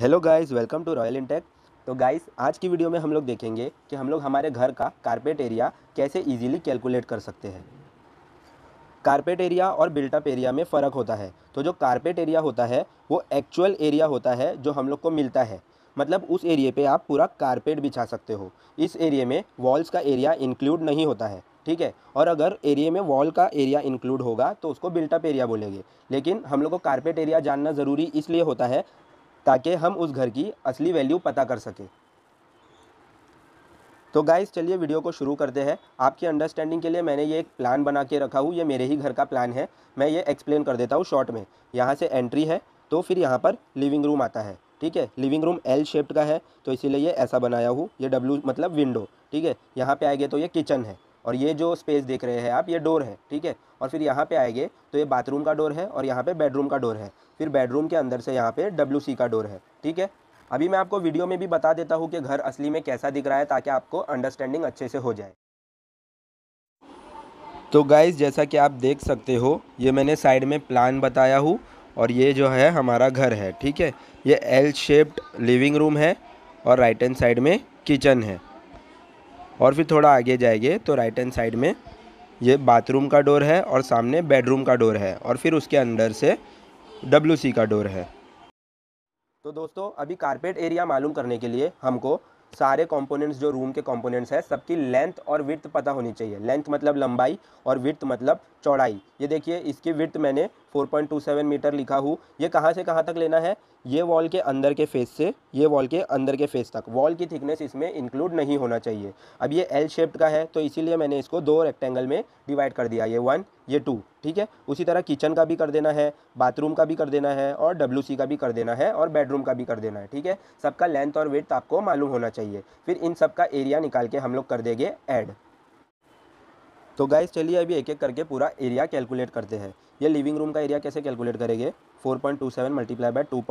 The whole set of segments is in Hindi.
hello guys welcome to Royal Intech तो गाइस आज की वीडियो में हम लोग देखेंगे कि हम लोग हमारे घर का कारपेट एरिया कैसे इजीली कैलकुलेट कर सकते हैं कारपेट एरिया और बिल्टअप एरिया में फ़र्क होता है तो जो कारपेट एरिया होता है वो एक्चुअल एरिया होता है जो हम लोग को मिलता है मतलब उस एरिए पे आप पूरा कारपेट बिछा सकते हो इस एरिए में वॉल्स का एरिया इंक्लूड नहीं होता है ठीक है और अगर एरिए में वॉल का एरिया इंक्लूड होगा तो उसको बिल्टअप एरिया बोलेंगे लेकिन हम लोग को कारपेट एरिया जानना ज़रूरी इसलिए होता है ताकि हम उस घर की असली वैल्यू पता कर सकें तो गाइस चलिए वीडियो को शुरू करते हैं आपकी अंडरस्टैंडिंग के लिए मैंने ये एक प्लान बना के रखा हूँ ये मेरे ही घर का प्लान है मैं ये एक्सप्लेन कर देता हूँ शॉर्ट में यहाँ से एंट्री है तो फिर यहाँ पर लिविंग रूम आता है ठीक है लिविंग रूम एल शेप्ड का है तो इसीलिए ये ऐसा बनाया हूँ ये डब्ल्यू मतलब विंडो ठीक है यहाँ पे आएंगे तो ये किचन है और ये जो स्पेस देख रहे हैं आप ये डोर है ठीक है और फिर यहाँ पे आएंगे तो ये बाथरूम का डोर है और यहाँ पे बेडरूम का डोर है फिर बेडरूम के अंदर से यहाँ पे डब्ल्यू का डोर है ठीक है अभी मैं आपको वीडियो में भी बता देता हूँ कि घर असली में कैसा दिख रहा है ताकि आपको अंडरस्टैंडिंग अच्छे से हो जाए तो गाइज जैसा कि आप देख सकते हो ये मैंने साइड में प्लान बताया हूँ और ये जो है हमारा घर है ठीक है ये एल शेप्ड लिविंग रूम है और राइट हैंड साइड में किचन है और फिर थोड़ा आगे जाएंगे तो राइट हैंड साइड में ये बाथरूम का डोर है और सामने बेडरूम का डोर है और फिर उसके अंदर से डब्ल्यू का डोर है तो दोस्तों अभी कारपेट एरिया मालूम करने के लिए हमको सारे कंपोनेंट्स जो रूम के कंपोनेंट्स हैं सबकी लेंथ और विर्थ पता होनी चाहिए लेंथ मतलब लंबाई और विर्थ मतलब चौड़ाई ये देखिए इसकी विर्थ मैंने 4.27 मीटर लिखा हूँ ये कहाँ से कहाँ तक लेना है ये वॉल के अंदर के फेस से ये वॉल के अंदर के फेस तक वॉल की थिकनेस इसमें इंक्लूड नहीं होना चाहिए अब ये एल शेप्ड का है तो इसीलिए मैंने इसको दो रेक्टेंगल में डिवाइड कर दिया ये वन ये टू ठीक है उसी तरह किचन का भी कर देना है बाथरूम का भी कर देना है और डब्ल्यू का भी कर देना है और बेडरूम का भी कर देना है ठीक है सबका लेंथ और वेथ आपको मालूम होना चाहिए फिर इन सब का एरिया निकाल के हम लोग कर देंगे एड तो गाइस चलिए अभी एक एक करके पूरा एरिया कैलकुलेट करते हैं ये लिविंग रूम का एरिया कैसे कैलकुलेट करेंगे 4.27 point two seven multiply by two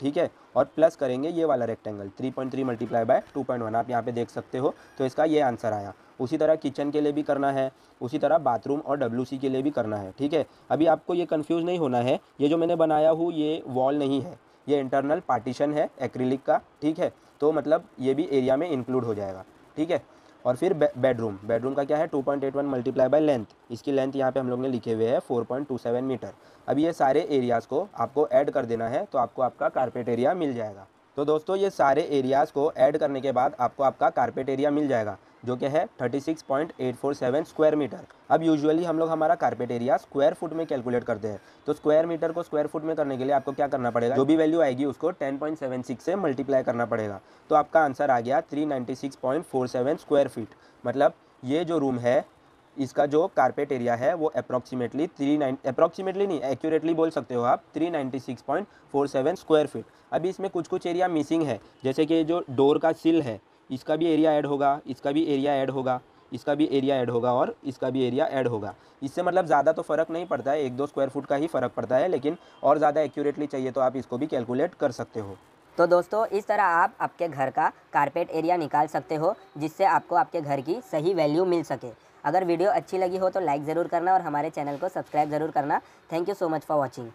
ठीक है और प्लस करेंगे ये वाला rectangle 3.3 point three multiply by two आप यहाँ पे देख सकते हो तो इसका ये आंसर आया उसी तरह किचन के लिए भी करना है उसी तरह बाथरूम और डब्ल्यू के लिए भी करना है ठीक है अभी आपको ये कन्फ्यूज़ नहीं होना है ये जो मैंने बनाया हूँ ये वॉल नहीं है ये इंटरनल पार्टीशन है एक्रिलिक का ठीक है तो मतलब ये भी एरिया में इंक्लूड हो जाएगा ठीक है और फिर बेडरूम बेडरूम का क्या है 2.81 point eight one multiply by length इसकी लेंथ यहाँ पे हम लोग ने लिखे हुए टू 4.27 मीटर अब ये सारे एरियाज़ को आपको ऐड कर देना है तो आपको आपका कारपेट एरिया मिल जाएगा तो दोस्तों ये सारे एरियाज़ को ऐड करने के बाद आपको आपका कारपेट एरिया मिल जाएगा जो कि है 36.847 स्क्वायर मीटर अब यूजुअली हम लोग हमारा कारपेट एरिया स्क्वायर फुट में कैलकुलेट करते हैं तो स्क्वायर मीटर को स्क्वायर फुट में करने के लिए आपको क्या करना पड़ेगा जो भी वैल्यू आएगी उसको 10.76 से मल्टीप्लाई करना पड़ेगा तो आपका आंसर आ गया 396.47 स्क्वायर फीट मतलब ये जो रूम है इसका जो कारपेट एरिया है वो अप्रॉक्सीमेटली थ्री नाइन अप्रॉक्सीमेटली नहीं एक्यूरेटली बोल सकते हो आप three ninety six point four seven square feet अभी इसमें कुछ कुछ एरिया मिसिंग है जैसे कि जो डोर का सिल है इसका भी एरिया ऐड होगा इसका भी एरिया ऐड होगा इसका भी एरिया ऐड होगा और इसका भी एरिया ऐड होगा इससे मतलब ज़्यादा तो फ़र्क नहीं पड़ता है एक दो स्क्वायर फुट का ही फ़र्क पड़ता है लेकिन और ज़्यादा एक्यूरेटली चाहिए तो आप इसको भी कैलकुलेट कर सकते हो तो दोस्तों इस तरह आप आपके घर का कारपेट एरिया निकाल सकते हो जिससे आपको आपके घर की सही वैल्यू मिल सके अगर वीडियो अच्छी लगी हो तो लाइक ज़रूर करना और हमारे चैनल को सब्सक्राइब ज़रूर करना thank you so much for watching